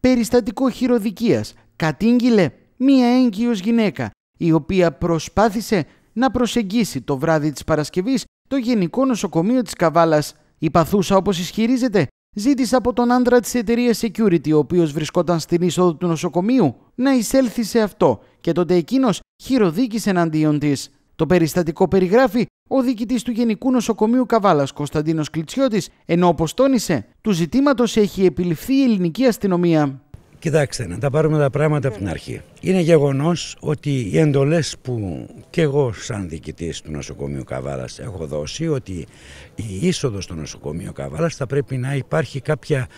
περιστατικό χειροδικίας κατήγγειλε μία έγκυος γυναίκα η οποία προσπάθησε να προσεγγίσει το βράδυ της Παρασκευής το Γενικό Νοσοκομείο της Καβάλας. Η παθούσα, όπως ισχυρίζεται, ζήτησε από τον άντρα της εταιρείας Security, ο οποίος βρισκόταν στην είσοδο του νοσοκομείου, να εισέλθει σε αυτό και τότε εκείνος χειροδίκησε εναντίον της. Το περιστατικό περιγράφει ο διοικητής του Γενικού Νοσοκομείου Καβάλας Κωνσταντίνος Κλιτσιώτης, ενώ όπως τόνισε, του ζητήματος έχει επιληφθεί η ελληνική αστυνομία. Κοιτάξτε, να τα πάρουμε τα πράγματα από την αρχή. Είναι γεγονός ότι οι εντολές που και εγώ σαν διοικητής του νοσοκομείου Καβάλας έχω δώσει ότι η είσοδος στο νοσοκομείο Καβάλας θα πρέπει να υπάρχει κάποια,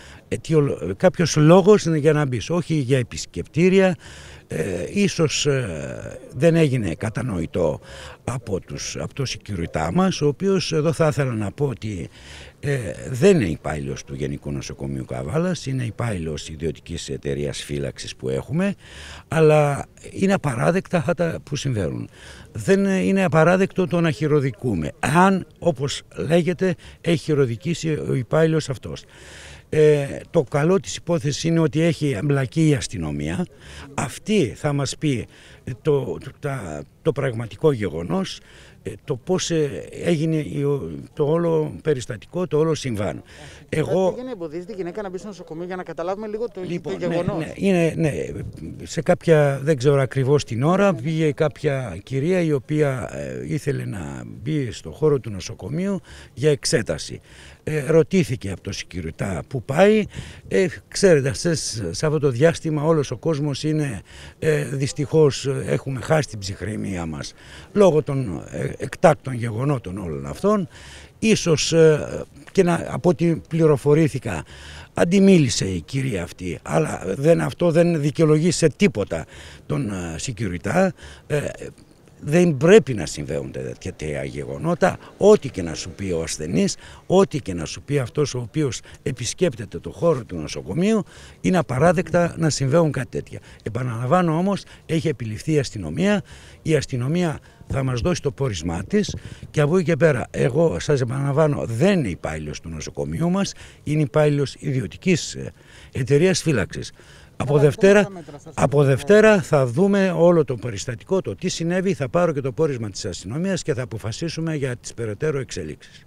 κάποιος λόγος για να μπεις, όχι για επισκεπτήρια, ε, ίσως ε, δεν έγινε κατανοητό από, τους, από το συγκυριτά μας, ο οποίος εδώ θα ήθελα να πω ότι ε, δεν είναι υπάλληλος του Γενικού Νοσοκομείου Καβάλας, είναι υπάλληλος ιδιωτικής εταιρείας φύλαξης που έχουμε, αλλά αλλά είναι απαράδεκτα αυτά που συμβαίνουν. Δεν είναι απαράδεκτο το να χειροδικούμε, αν όπως λέγεται έχει χειροδικήσει ο υπάλληλος αυτός. Ε, το καλό της υπόθεσης είναι ότι έχει εμπλακεί η αστυνομία. Αυτή θα μας πει το, το πραγματικό γεγονός. Ε, το πώς ε, έγινε το όλο περιστατικό, το όλο συμβάν. Ε, Εγώ... έγινε να εμποδίζει τη γυναίκα να μπει στο νοσοκομείο για να καταλάβουμε λίγο το, λοιπόν, το ναι, γεγονός. Ναι, είναι, ναι, σε κάποια, δεν ξέρω ακριβώς την ώρα, πήγε ναι. κάποια κυρία η οποία ήθελε να μπει στο χώρο του νοσοκομείου για εξέταση. Ε, ρωτήθηκε από το Σικυριτά που πάει. Ε, ξέρετε, σε, σε αυτό το διάστημα όλος ο κόσμος είναι, ε, δυστυχώς έχουμε χάσει την ψυχραιμία μας λόγω των εκτάκτων γεγονότων όλων αυτών ίσως ε, και να, από ό,τι πληροφορήθηκα αντιμίλησε η κυρία αυτή αλλά δεν, αυτό δεν δικαιολογεί τίποτα τον Σικιουριτά ε, δεν πρέπει να συμβαίνουν τέτοια γεγονότα. Ό,τι και να σου πει ο ασθενής, ό,τι και να σου πει αυτός ο οποίος επισκέπτεται το χώρο του νοσοκομείου, είναι απαράδεκτα να συμβαίνουν κάτι τέτοια. Επαναλαμβάνω όμως, έχει επιληφθεί η αστυνομία. Η αστυνομία θα μας δώσει το πόρισμά της και από εκεί και πέρα, εγώ σας επαναλαμβάνω, δεν είναι υπάλληλος του νοσοκομείου μας, είναι υπάλληλος ιδιωτικής ε, εταιρείας φύλαξης. Από Δευτέρα, από Δευτέρα θα δούμε όλο το περιστατικό, το τι συνέβη, θα πάρω και το πόρισμα της αστυνομίας και θα αποφασίσουμε για τις περαιτέρω εξελίξεις.